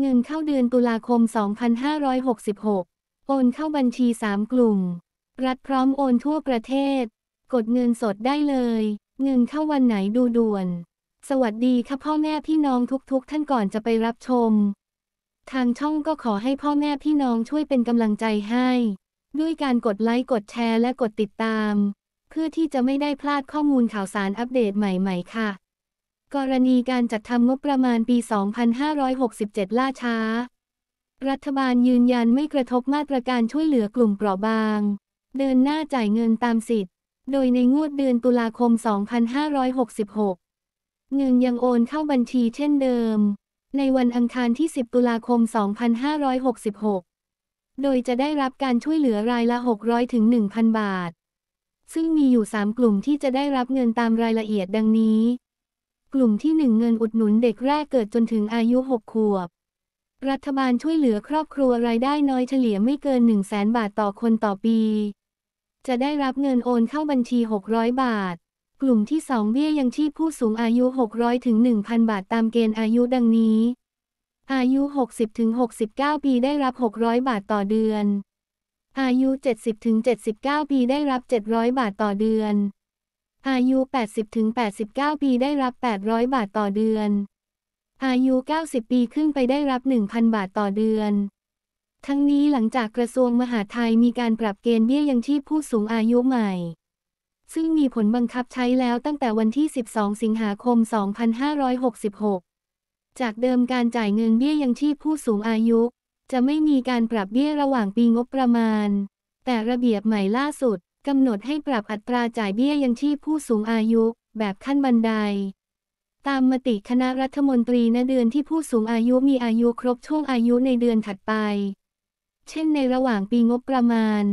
เงินเข้าเดือนตุลาคม 2566 โอนเข้าบัญชี 3 กลุ่ม รัฐพร้อมโอนทั่วประเทศ กดเงินสดได้เลย เงินเข้าวันไหนดูด่วน สวัสดีค่ะพ่อแม่พี่น้องทุกๆ ท่านก่อนจะไปรับชม ทางช่องก็ขอให้พ่อแม่พี่น้องช่วยเป็นกำลังใจให้ ด้วยการกดไลค์กดแชร์และกดติดตาม เพื่อที่จะไม่ได้พลาดข้อมูลข่าวสารอัปเดตใหม่ๆ ค่ะกรณีการจัดทำงบประมาณปี 2567 ล่าช้า รัฐบาลยืนยันไม่กระทบมาตรการช่วยเหลือกลุ่มเปราะบาง เดินหน้าจ่ายเงินตามสิทธิ์ โดยในงวดเดือนตุลาคม 2566 เงินยังโอนเข้าบัญชีเช่นเดิม ในวันอังคารที่ 10 ตุลาคม 2566 โดยจะได้รับการช่วยเหลือรายละ 600ถึง1,000 บาท ซึ่งมีอยู่ 3 กลุ่มที่จะได้รับเงินตามรายละเอียดดังนี้กลุ่มที่ 1 เงินอุดหนุนเด็กแรกเกิดจนถึงอายุ6 ขวบ รัฐบาลช่วยเหลือครอบครัวรายได้น้อยเฉลี่ยไม่เกิน1 0 0 0 0แบาทต่อคนต่อปี จะได้รับเงินโอนเข้าบัญชี 600 บาท กลุ่มที่ 2เบี้ยยังชีพผู้สูงอายุ 600ถึง1,000 บาทตามเกณฑ์อายุดังนี้ อายุ 60ถึง69 ปีได้รับ 600 บาทต่อเดือน อายุ 70ถึง79 ปีได้รับ 700 บาทต่อเดือนอายุ 80-89 ปีได้รับ 800 บาทต่อเดือน อายุ 90 ปีขึ้นไปได้รับ 1,000 บาทต่อเดือน ทั้งนี้หลังจากกระทรวงมหาดไทย มีการปรับเกณฑ์เบี้ยยังชีพผู้สูงอายุใหม่ ซึ่งมีผลบังคับใช้แล้วตั้งแต่วันที่ 12 สิงหาคม 2566 จากเดิมการจ่ายเงินเบี้ยยังชีพผู้สูงอายุ จะไม่มีการปรับเบี้ยระหว่างปีงบประมาณ แต่ระเบียบใหม่ล่าสุดกำหนดให้ปรับอัตราจ่ายเบี้ยยังชีพผู้สูงอายุแบบขั้นบันได ตามมติคณะรัฐมนตรีณเดือนที่ผู้สูงอายุมีอายุครบช่วงอายุในเดือนถัดไป เช่นในระหว่างปีงบประมาณ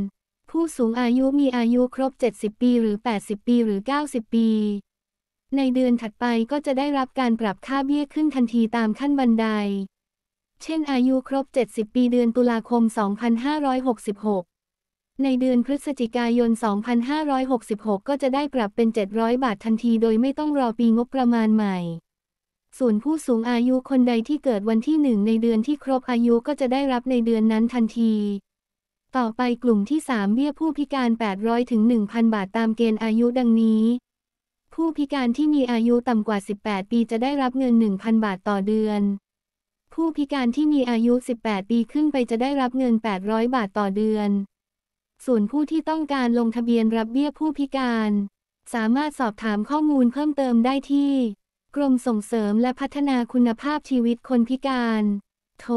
ผู้สูงอายุมีอายุครบ 70 ปีหรือ 80 ปีหรือ 90 ปี ในเดือนถัดไปก็จะได้รับการปรับค่าเบี้ยขึ้นทันทีตามขั้นบันได เช่น อายุครบ 70 ปีเดือนตุลาคม 2566ในเดือนพฤศจิกายน 2566 ก็จะได้ปรับเป็น 700 บาททันทีโดยไม่ต้องรอปีงบประมาณใหม่ ส่วนผู้สูงอายุคนใดที่เกิดวันที่หนึ่งในเดือนที่ครบอายุก็จะได้รับในเดือนนั้นทันที ต่อไปกลุ่มที่ 3เบี้ยผู้พิการ 800ถึง 1,000 บาทตามเกณฑ์อายุดังนี้ ผู้พิการที่มีอายุต่ำกว่า 18 ปีจะได้รับเงิน 1,000 บาทต่อเดือน ผู้พิการที่มีอายุ 18ปีขึ้นไปจะได้รับเงิน800บาทต่อเดือนส่วนผู้ที่ต้องการลงทะเบียนรับเบี้ยผู้พิการ สามารถสอบถามข้อมูลเพิ่มเติมได้ที่ กรมส่งเสริมและพัฒนาคุณภาพชีวิตคนพิการ โทร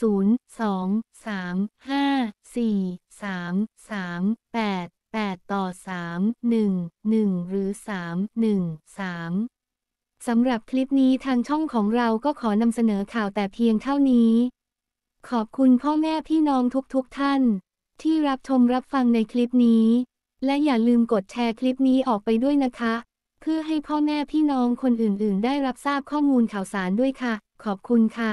0 2 3 5 4 3 3 8 8 ต่อ 3 1 1 หรือ 3 1 3 สำหรับคลิปนี้ทางช่องของเราก็ขอนำเสนอข่าวแต่เพียงเท่านี้ ขอบคุณพ่อแม่พี่น้องทุกๆทท่านที่รับชมรับฟังในคลิปนี้ และอย่าลืมกดแชร์คลิปนี้ออกไปด้วยนะคะ เพื่อให้พ่อแม่พี่น้องคนอื่นๆ ได้รับทราบข้อมูลข่าวสารด้วยค่ะ ขอบคุณค่ะ